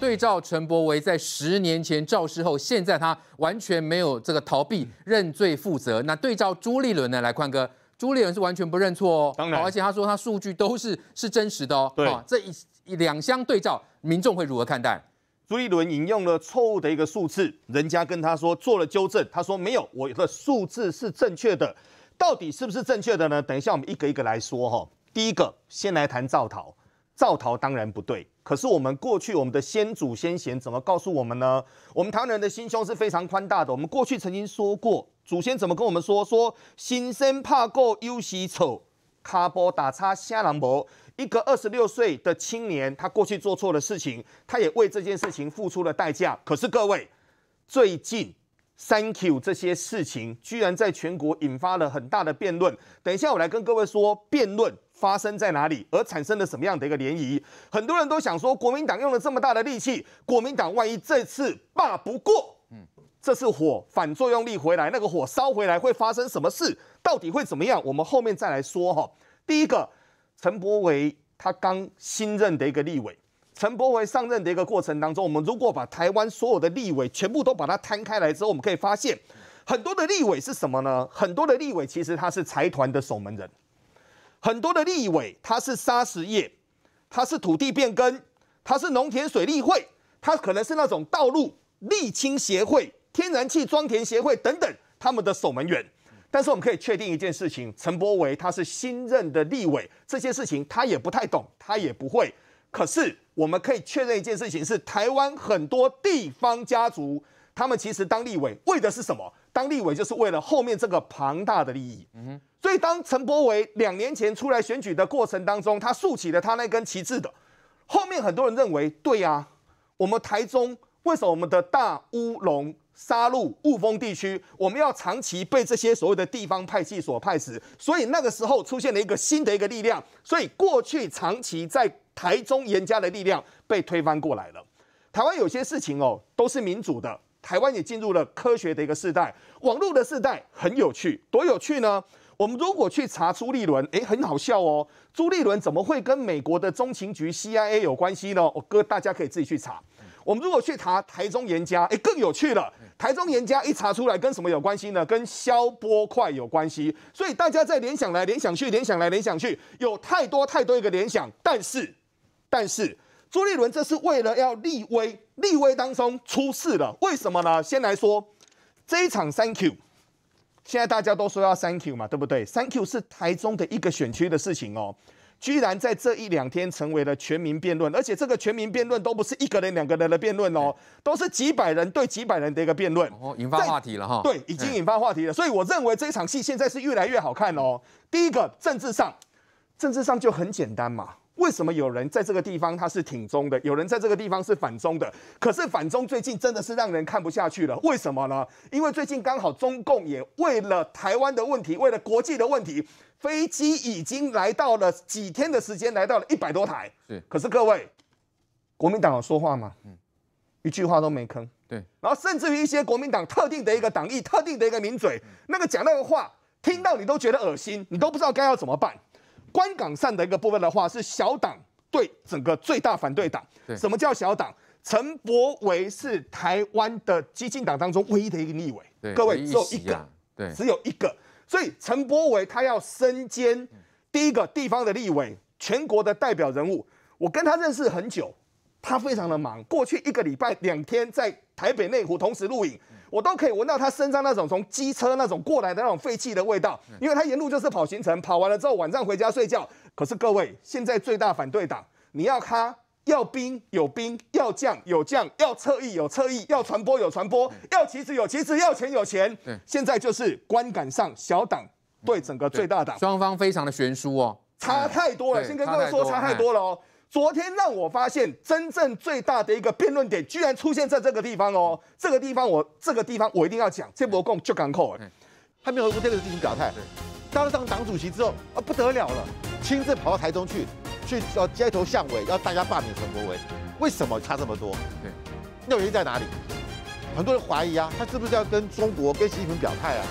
对照陈伯维在十年前肇事后，现在他完全没有这个逃避认罪负责。那对照朱立伦呢？来，宽哥，朱立伦是完全不认错哦，当然，而且他说他数据都是是真实的哦。对，这一两相对照，民众会如何看待？朱立伦引用了错误的一个数字，人家跟他说做了纠正，他说没有，我的数字是正确的，到底是不是正确的呢？等一下我们一个一个来说哈。第一个，先来谈造逃。造逃当然不对，可是我们过去我们的先祖先贤怎么告诉我们呢？我们台湾人的心胸是非常宽大的。我们过去曾经说过，祖先怎么跟我们说？说新生怕过忧喜丑，卡波打叉瞎狼博。一个二十六岁的青年，他过去做错了事情，他也为这件事情付出了代价。可是各位，最近。Thank you，这些事情居然在全国引发了很大的辩论。等一下，我来跟各位说，辩论发生在哪里，而产生了什么样的一个涟漪。很多人都想说，国民党用了这么大的力气，国民党万一这次骂不过，嗯，这次火反作用力回来，那个火烧回来会发生什么事？到底会怎么样？我们后面再来说哈。第一个，陈柏维他刚新任的一个立委。陈柏惟上任的一个过程当中，我们如果把台湾所有的立委全部都把它摊开来之后，我们可以发现很多的立委是什么呢？很多的立委其实他是财团的守门人，很多的立委他是砂石业，他是土地变更，他是农田水利会，他可能是那种道路沥青协会、天然气装填协会等等他们的守门员。但是我们可以确定一件事情：陈柏惟他是新任的立委，这些事情他也不太懂，他也不会。可是我们可以确认一件事情：，是台湾很多地方家族，他们其实当立委为的是什么？当立委就是为了后面这个庞大的利益。嗯哼。所以当陈柏维两年前出来选举的过程当中，他竖起了他那根旗帜的，后面很多人认为，对呀，我们台中为什么我们的大乌龙、杀戮雾峰地区，我们要长期被这些所谓的地方派系所派死？所以那个时候出现了一个新的一个力量。所以过去长期在台中严家的力量被推翻过来了。台湾有些事情哦，都是民主的。台湾也进入了科学的一个时代，网络的时代很有趣，多有趣呢！我们如果去查朱立伦，哎，很好笑哦。朱立伦怎么会跟美国的中情局 （CIA） 有关系呢？我哥，大家可以自己去查。我们如果去查台中严家，哎，更有趣了。台中严家一查出来跟什么有关系呢？跟消波快有关系。所以大家在联想来联想去，联想来联想去，有太多太多一个联想，但是。但是朱立伦这是为了要立威，立威当中出事了，为什么呢？先来说这一场 Thank you，现在大家都说要 Thank you 嘛，对不对？Thank you 是台中的一个选区的事情哦，居然在这一两天成为了全民辩论，而且这个全民辩论都不是一个人、两个人的辩论哦，都是几百人对几百人的一个辩论哦，引发话题了哈，对，已经引发话题了，所以我认为这一场戏现在是越来越好看哦。第一个政治上，政治上就很简单嘛。为什么有人在这个地方他是挺中的，有人在这个地方是反中的？可是反中最近真的是让人看不下去了。为什么呢？因为最近刚好中共也为了台湾的问题，为了国际的问题，飞机已经来到了几天的时间，来到了一百多台。可是各位，国民党有说话吗？嗯，一句话都没吭。对。然后甚至于一些国民党特定的一个党义、特定的一个名嘴，那个讲那个话，听到你都觉得恶心，你都不知道该要怎么办。官港上的一个部分的话，是小党对整个最大反对党。什么叫小党？陈柏维是台湾的激进党当中唯一的一个立委，各位只有一个，只有一个。所以陈柏维他要身兼第一个地方的立委，全国的代表人物。我跟他认识很久。他非常的忙，过去一个礼拜两天在台北内湖同时录影，我都可以闻到他身上那种从机车那种过来的那种废气的味道，因为他沿路就是跑行程，跑完了之后晚上回家睡觉。可是各位，现在最大反对党，你要他要兵有兵，要将有将，要侧翼有侧翼，要传播有传播，要旗帜有旗帜，要钱有钱。现在就是观感上小党对整个最大党双方非常的悬殊哦，差太多了，先跟各位说差太多了哦。昨天让我发现，真正最大的一个辩论点，居然出现在这个地方哦。这个地方，我这个地方，我一定要讲。陈伯共就敢扣，他没有跟这个人进行表态。当上党主席之后啊，不得了了，亲自跑到台中去，去要街头巷尾要大家罢免陈国为。为什么差这么多？对，那原因在哪里？很多人怀疑啊，他是不是要跟中国跟习近平表态啊？